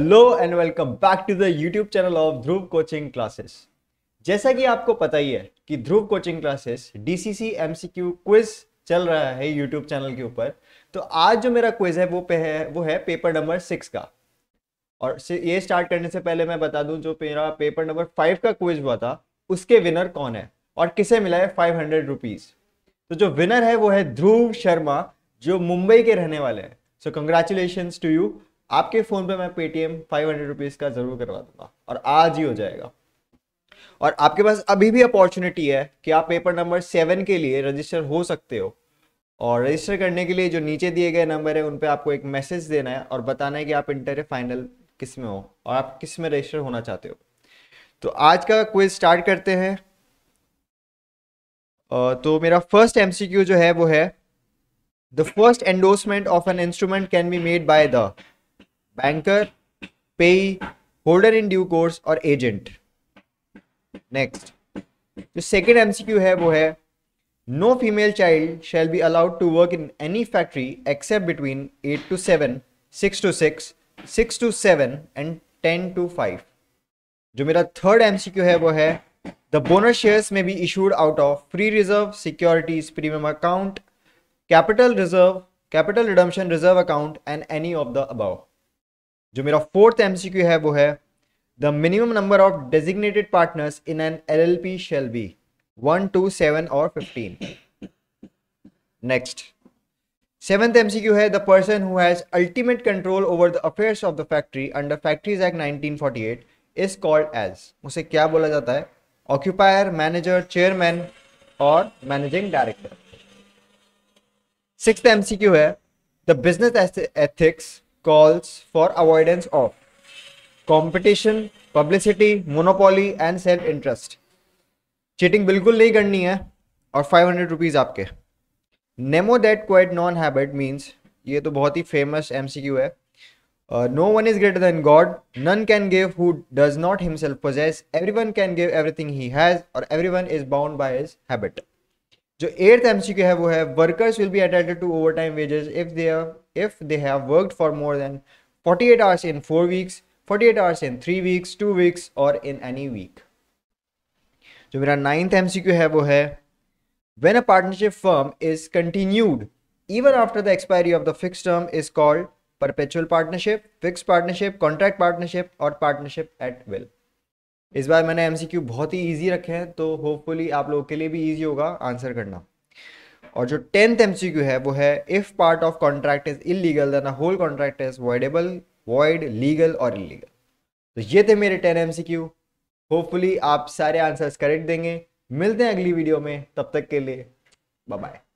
Hello and welcome back to the YouTube channel of Dhruv coaching classes जैसा कि आपको पता ही है कि Dhruv coaching classes DCC MCQ quiz चल रहा है यूट्यूब चैनल के ऊपर तो आज जो मेरा क्विज है वो पे है वो है पेपर नंबर सिक्स का और ये स्टार्ट करने से पहले मैं बता दूं जो मेरा पेपर नंबर फाइव का क्विज हुआ था उसके विनर कौन है और किसे मिला है फाइव हंड्रेड तो जो विनर है वो है ध्रुव शर्मा जो मुंबई के रहने वाले हैं सो कंग्रेचुलेशन टू यू आपके फ़ोन पे मैं पेटीएम फाइव हंड्रेड रुपीज़ का ज़रूर करवा दूंगा और आज ही हो जाएगा और आपके पास अभी भी अपॉर्चुनिटी है कि आप पेपर नंबर सेवन के लिए रजिस्टर हो सकते हो और रजिस्टर करने के लिए जो नीचे दिए गए नंबर है उन पर आपको एक मैसेज देना है और बताना है कि आप इंटर फाइनल किस में हो और आप किस में रजिस्टर होना चाहते हो तो आज का क्विज स्टार्ट करते हैं तो मेरा फर्स्ट एमसीक्यू जो है वो है the first endorsement of an instrument can be made by the banker payee holder in due course और एजेंट नेक्स्ट जो सेकेंड एमसीक्यू है वो है no female child shall be allowed to work in any factory except between eight to seven six to six six to seven and ten to five जो मेरा third MCQ है वो है the bonus shares may be issued out of free reserve securities premium account capital reserve capital redemption reserve account and any of the above जो मेरा fourth MCQ है वो है the minimum number of designated partners in an L L P shall be one two seven और fifteen next seventh MCQ है the person who has ultimate control over the affairs of the factory under factories act nineteen forty eight is called as उसे क्या बोला जाता है occupier manager chairman और managing director six MCQ है the business ethics calls for avoidance of competition, publicity, monopoly and self interest. Cheating बिल्कुल नहीं करनी है और फाइव हंड्रेड रुपीज़ आपके नेमो that quite known habit means ये तो बहुत ही फेमस एम सी क्यू है no one is greater than God none can give who does not himself possess every one can give everything he has और every one is bound by his habit जो eighth M C Q है वो है workers will be attended to overtime wages if they are if they have worked for more than 48 hours in 4 weeks 48 hours in 3 weeks 2 weeks or in any week जो मेरा ninth mcq है वो hai when a partnership firm is continued even after the expiry of the fixed term is called perpetual partnership, fixed partnership, contract partnership or partnership at will. इस बार मैंने MCQ बहुत ही easy रखे हैं तो hopefully आप लोगों के लिए भी इजी होगा आंसर करना और जो टेंथ क्यू है वो है if part of contract is illegal then whole contract is voidable void legal और इलीगल तो ये थे मेरे टेन एमसीक्यू होपफुली आप सारे आंसर्स करेक्ट देंगे मिलते हैं अगली वीडियो में तब तक के लिए बाय बाय